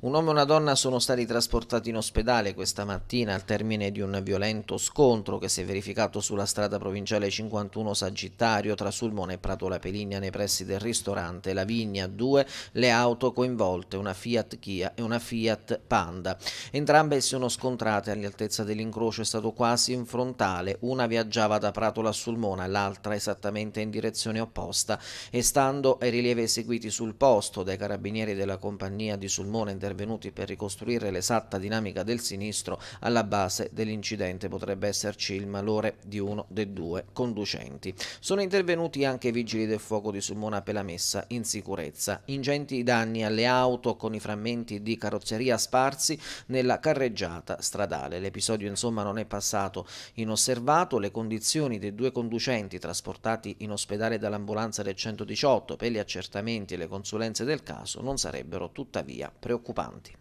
Un uomo e una donna sono stati trasportati in ospedale questa mattina al termine di un violento scontro che si è verificato sulla strada provinciale 51 Sagittario tra Sulmone e Prato La Peligna nei pressi del ristorante La Vigna. Due le auto coinvolte, una Fiat Kia e una Fiat Panda. Entrambe si sono scontrate all'altezza dell'incrocio, è stato quasi in frontale. Una viaggiava da Prato La Sulmona, l'altra esattamente in direzione opposta e stando ai rilievi eseguiti sul posto dai carabinieri della compagnia di Sulmona intervenuti per ricostruire l'esatta dinamica del sinistro, alla base dell'incidente potrebbe esserci il malore di uno dei due conducenti. Sono intervenuti anche i vigili del fuoco di Sulmona Pelamessa in sicurezza. Ingenti danni alle auto con i frammenti di carrozzeria sparsi nella carreggiata stradale. L'episodio insomma non è passato inosservato. Le condizioni dei due conducenti trasportati in ospedale dall'ambulanza del 118 per gli accertamenti e le consulenze del caso non sarebbero tuttavia preoccupanti. Panti.